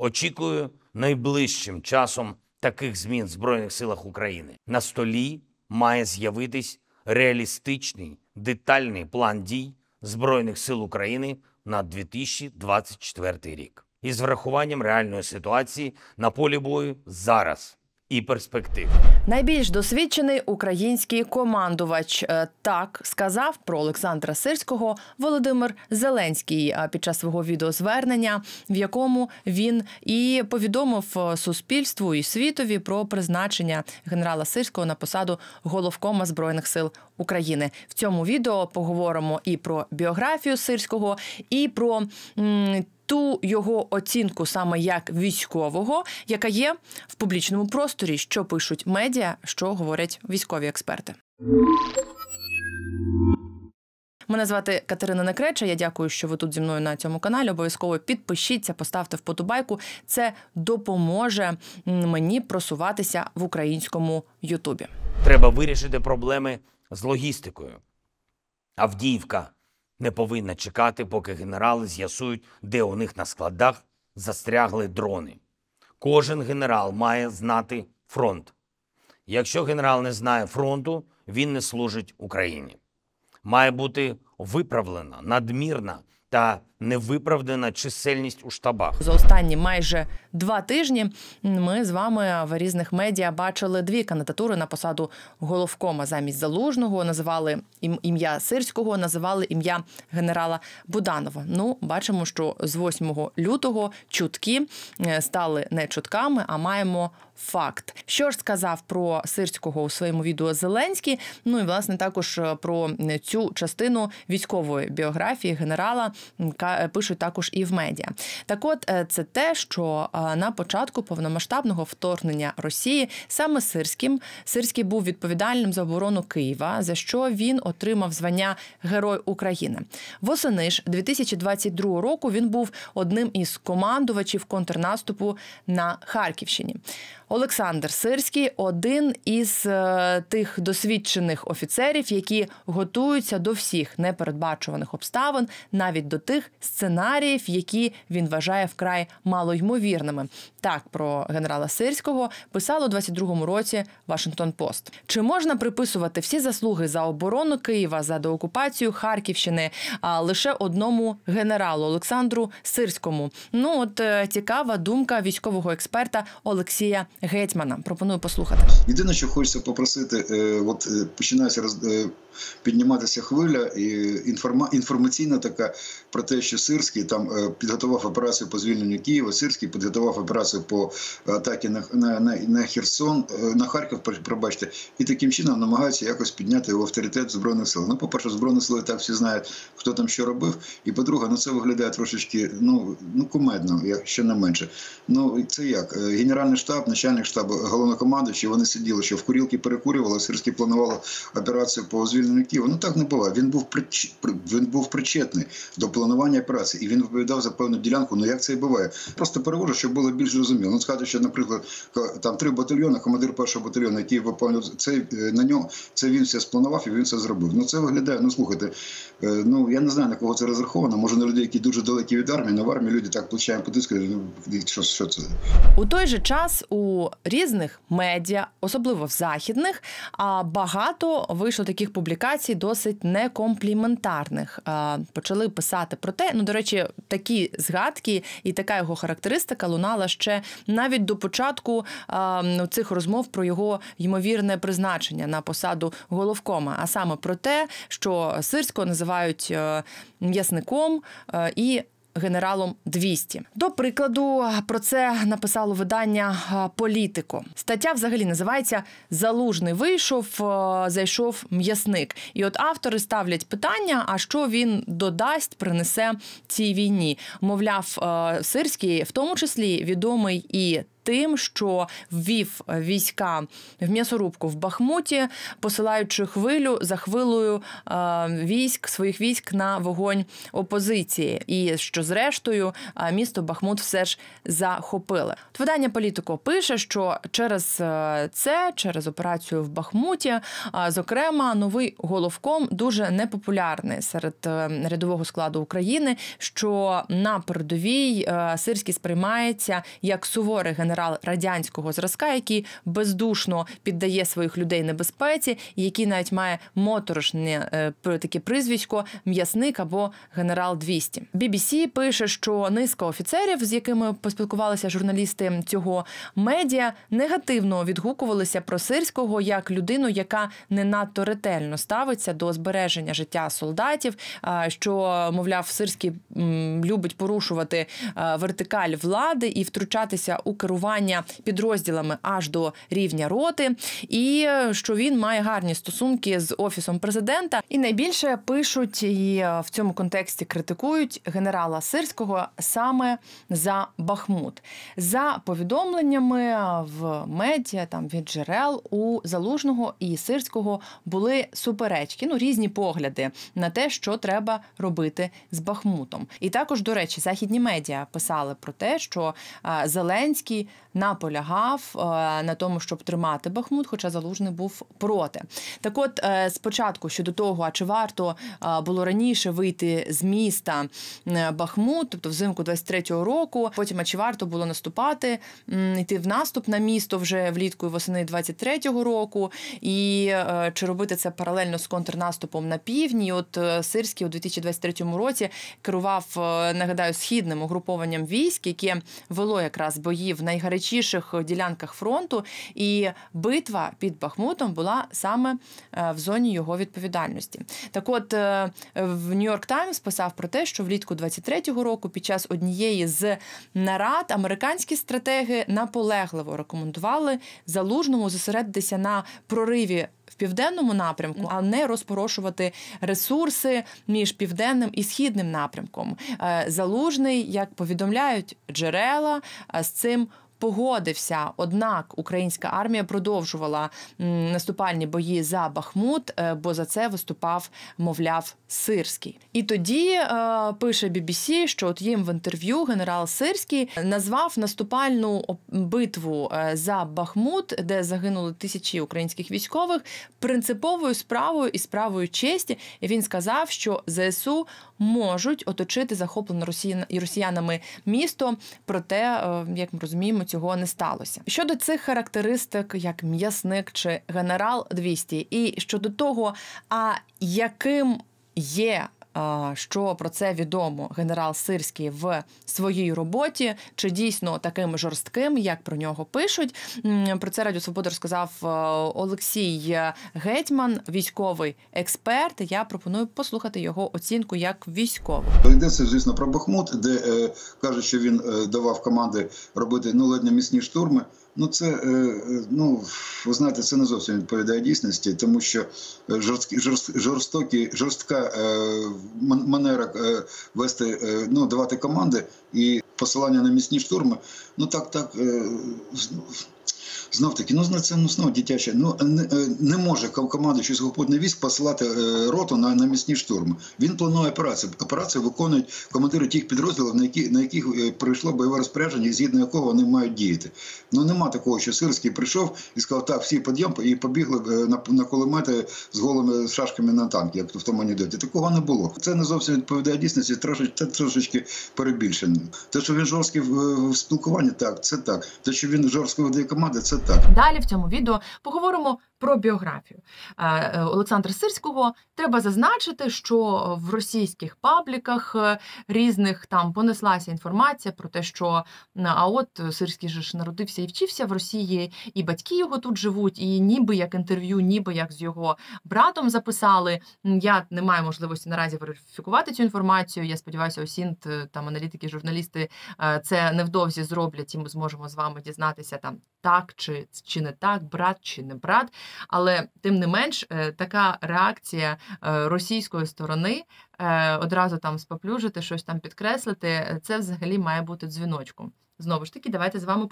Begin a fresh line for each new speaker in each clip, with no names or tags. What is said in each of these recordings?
очікую найближчим часом таких змін в Збройних силах України. На столі має з'явитись реалістичний детальний план дій Збройних сил України на 2024 рік. Із врахуванням реальної ситуації на полі бою зараз і перспектив. Найбільш досвідчений український командувач е, так сказав про Олександра Сирського Володимир Зеленський е, під час свого відеозвернення, в якому він і повідомив е, суспільству і світові про призначення генерала Сирського на посаду головкома збройних сил України. В цьому відео поговоримо і про біографію сирського, і про м, ту його оцінку, саме як військового, яка є в публічному просторі, що пишуть медіа, що говорять військові експерти. Мене звати Катерина Некреча. Я дякую, що ви тут зі мною на цьому каналі. Обов'язково підпишіться, поставте вподобайку. Це допоможе мені просуватися в українському Ютубі. Треба вирішити проблеми з логістикою. Авдіївка не повинна чекати, поки генерали з'ясують, де у них на складах застрягли дрони. Кожен генерал має знати фронт. Якщо генерал не знає фронту, він не служить Україні. Має бути виправлена надмірна та невиправдана чисельність у штабах. За останні майже два тижні ми з вами в різних медіа бачили дві кандидатури на посаду головкома замість залужного. Називали ім'я Сирського, називали ім'я генерала Буданова. Ну, бачимо, що з 8 лютого чутки е, стали не чутками, а маємо. Факт, що ж сказав про сирського у своєму відео Зеленський. Ну і власне також е, про цю частину військової біографії генерала, яка та е, пишуть також і в медіа. Так, от е, це те, що е, на початку повномасштабного вторгнення Росії саме Сирським Сирський був відповідальним за оборону Києва, за що він отримав звання Герой України. Восени ж 2022 року він був одним із командувачів контрнаступу на Харківщині. Олександр Сирський один із тих досвідчених офіцерів, які готуються до всіх непередбачуваних обставин, навіть до тих, сценаріїв, які він вважає вкрай малоймовірними. Так про генерала Сирського писало у 22-му році Вашингтон Пост. Чи можна приписувати всі заслуги за оборону Києва за деокупацію Харківщини? А лише одному генералу Олександру Сирському? Ну от е, цікава думка військового експерта Олексія Гетьмана. Пропоную послухати.
Єдине, що хочеться попросити, е, от е, починається підніматися хвиля і інформаційна така про те, що Сирський там е, підготував операцію по звільненню Києва. Сирський підготував операцію по атаки на на, на, на Херсон, е, на Харків. пробачте, і таким чином намагаються якось підняти його авторитет збройних сил. Ну, по перше, збройні сили так всі знають, хто там що робив. І по-друге, ну це виглядає трошечки ну ну кумедно, якщо не менше. Ну це як е, генеральний штаб, начальник штабу, головнокомандуючий Вони сиділи, що в курілки перекурювали. Сирський планував операцію по звільненню Києва. Ну так не було. Він був прич... він був причетний до планування виконання праці, і він відповідав за певну ділянку. Ну як це і буває? Просто перевожу, щоб було більш зрозуміло. Ну сказати, що, наприклад, там три батальйони, командир першого батальйону, який виповнив це е, на нього, це він все спланував і він все зробив. Ну це виглядає. Ну слухайте, е, ну я не знаю на кого це розраховано. Може на людей, які дуже далекі від армії, на в армії люди так плечаємо потискають. Ну, що, що це
у той же час у різних медіа, особливо в західних, а багато вийшло таких публікацій, досить некомпліментарних. Почали писати про те, ну до речі, такі згадки і така його характеристика лунала ще навіть до початку е, цих розмов про його ймовірне призначення на посаду головкома, а саме про те, що сирського називають е, м'ясником е, і генералом 200. До прикладу, про це написало видання Політико. Стаття взагалі називається Залужний вийшов, зайшов м'ясник. І от автори ставлять питання: а що він додасть, принесе цій війні? Мовляв, сирський, в тому числі відомий і тим, що ввів е, війська в м'ясорубку в Бахмуті, посилаючи хвилю за хвилою е, військ своїх військ на вогонь опозиції, і що зрештою е, місто Бахмут все ж захопили. От видання політико пише, що через це, через операцію в Бахмуті, зокрема, новий головком дуже непопулярний серед рядового складу України, що на передовій сирський сприймається як суворий генерал генерал радянського зразка, який бездушно піддає своїх людей небезпеці, і який навіть має моторошне е, таке прізвисько м'ясник або генерал 200 BBC пише, що низка офіцерів, з якими поспілкувалися журналісти цього медіа, негативно відгукувалися про сирського як людину, яка не надто ретельно ставиться до збереження життя солдатів. Що мовляв, сирський любить порушувати е, вертикаль влади і втручатися у керування формування підрозділами аж до рівня роти, і е, що він має гарні стосунки з офісом президента. І найбільше пишуть і е, в цьому контексті критикують генерала Сирського саме за Бахмут. За повідомленнями е, в медіа там від джерел у залужного і сирського були суперечки, ну різні погляди на те, що треба робити з Бахмутом. І також, до речі, західні медіа писали про те, що Зеленський наполягав е, на тому, щоб тримати Бахмут, хоча Залужний був проти. Так, от е, спочатку щодо того, а чи варто е, було раніше вийти з міста Бахмут, тобто взимку 23-го року, потім а чи варто було наступати, йти в наступ на місто вже влітку і восени 23-го року, і чи робити це паралельно з контрнаступом на півдні? От Сирський у 2023 році керував, нагадаю, східним угрупованням військ, яке вело якраз боїв в най найгарячіших е, ділянках фронту, і битва під Бахмутом була саме е, в зоні його відповідальності. Так, от е, в Нью-Йорк Таймс писав про те, що влітку 23-го року, під час однієї з нарад, американські стратеги наполегливо рекомендували залужному зосередитися на прориві. В південному напрямку, а не розпорошувати ресурси між південним і східним напрямком. Залужний, як повідомляють джерела, з цим погодився. Однак українська армія продовжувала наступальні бої за Бахмут, е, бо за це виступав, мовляв, Сирський. І тоді е, пише BBC, що от їм в інтерв'ю генерал Сирський назвав наступальну битву е, за Бахмут, де загинули тисячі українських військових, принциповою справою і справою честі. І Він сказав, що ЗСУ можуть оточити захоплене росіянами місто. Проте, як ми розуміємо, цього не сталося. Щодо цих характеристик, як м'ясник чи генерал 200 і щодо того, а яким є що про це відомо генерал Сирський в своїй роботі? Чи дійсно таким жорстким, як про нього пишуть? Про це Радіо Свобода розказав е, Олексій Гетьман, військовий експерт. Я пропоную послухати його оцінку як військовий.
Йдеться, звісно, про Бахмут, де е, кажуть, що він е, давав команди робити ну ледь не міцні штурми. Ну, це е, е, ну ви знаєте, це не зовсім відповідає дійсності, тому що жорсткі жорстокі, жорстка е, манера вести, ну давати команди і посилання на міцні штурми. Ну так, так Знов таки, ну це ну знов дитяче. Ну не, е, не може командуючий сухопутний військ посилати е, роту на, на місні штурми. Він планує операцію. Операцію виконують командири тих підрозділів, на які на яких е, прийшло бойове розпорядження, згідно якого вони мають діяти. Ну нема такого, що Сирський прийшов і сказав, так, всі підйом і побігли на на кулемети з голими шашками на танки, як в тому анекдоті. Такого не було. Це не зовсім відповідає дійсності, трошечки, це трошечки перебільшено. Те, що він жорсткий в, в спілкуванні, так це так. Те, що він жорстко веде команди. Назвати це так.
Далі в цьому відео поговоримо про біографію е, е, Олександра Сирського. Треба зазначити, що в російських пабліках е, різних там понеслася інформація про те, що а от Сирський же ж народився і вчився в Росії, і батьки його тут живуть, і ніби як інтерв'ю, ніби як з його братом записали. Я не маю можливості наразі верифікувати цю інформацію. Я сподіваюся, осінт там аналітики, журналісти це невдовзі зроблять, і ми зможемо з вами дізнатися там так чи чи не так, брат чи не брат. Але тим не менш, е, така реакція е, російської сторони е, одразу там споплюжити, щось там підкреслити, це взагалі має бути дзвіночком. Знову ж таки, давайте з вами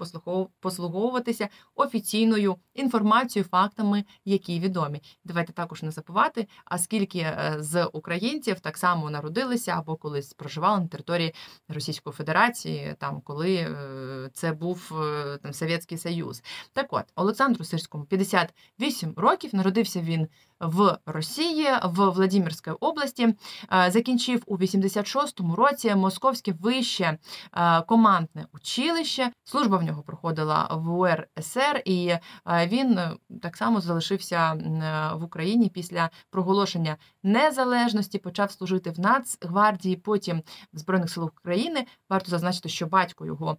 послуговуватися офіційною інформацією, фактами, які відомі. Давайте також не забувати, а скільки е, з українців так само народилися або колись проживали на території Російської Федерації, там коли е, це був е, там Совєтський Союз. Так от Олександру Сирському 58 років народився він в Росії в Владимирській області. Е, закінчив у 86-му році Московське вище е, командне училище. Служба в нього проходила в УРСР, і е, він так само залишився в Україні після проголошення незалежності. Почав служити в Нацгвардії, потім в Збройних силах України. Варто зазначити, що батько його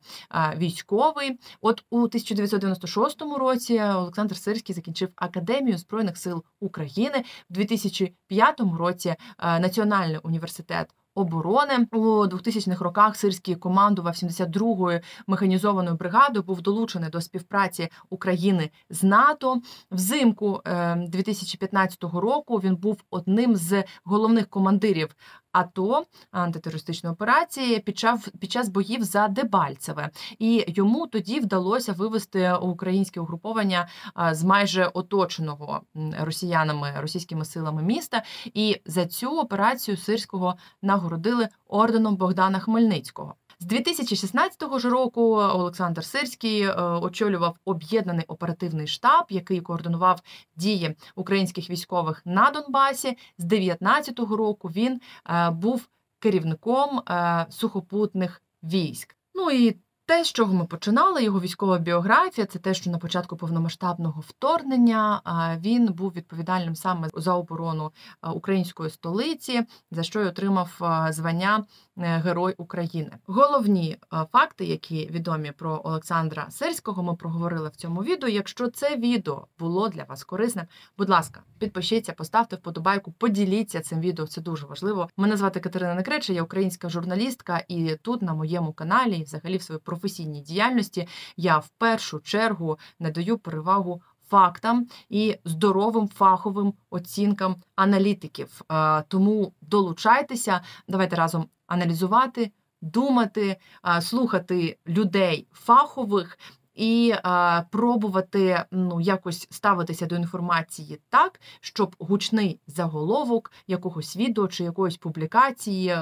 військовий. От у 1996 році Олександр Сирський закінчив Академію збройних сил України. України в 2005 році е, Національний університет. Оборони у 2000-х роках сирський командував 72-ю механізованою бригадою був долучений до співпраці України з НАТО. Взимку 2015 е, року він був одним з головних командирів е, АТО антитерористичної операції під час, під час боїв за Дебальцеве, і йому тоді вдалося вивести українське угруповання з майже оточеного росіянами російськими силами міста. І за цю операцію сирського нагородили орденом Богдана Хмельницького. З 2016 ж року Олександр Сирський е, очолював об'єднаний оперативний штаб, який координував дії українських військових на Донбасі. З 2019 року він е, був керівником е, сухопутних військ. Ну і те, з чого ми починали, його військова біографія, це те, що на початку повномасштабного вторгнення він був відповідальним саме за оборону української столиці, за що й отримав звання е, Герой України. Головні факти, які відомі про Олександра Серського, ми проговорили в цьому відео. Якщо це відео було для вас корисним, будь ласка, підпишіться, поставте вподобайку, поділіться цим відео. Це дуже важливо. Мене звати Катерина Некреча, я українська журналістка, і тут на моєму каналі, і взагалі в свою професійній діяльності я в першу чергу надаю перевагу. Фактам і здоровим фаховим оцінкам аналітиків. Тому долучайтеся, давайте разом аналізувати, думати, слухати людей фахових і е, пробувати ну якось ставитися до інформації так, щоб гучний заголовок якогось відео чи якоїсь публікації е,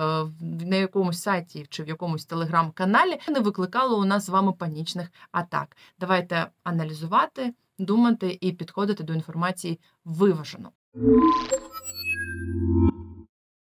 на якомусь сайті чи в якомусь телеграм-каналі не викликало у нас з вами панічних атак. Давайте аналізувати, думати і підходити до інформації виважено.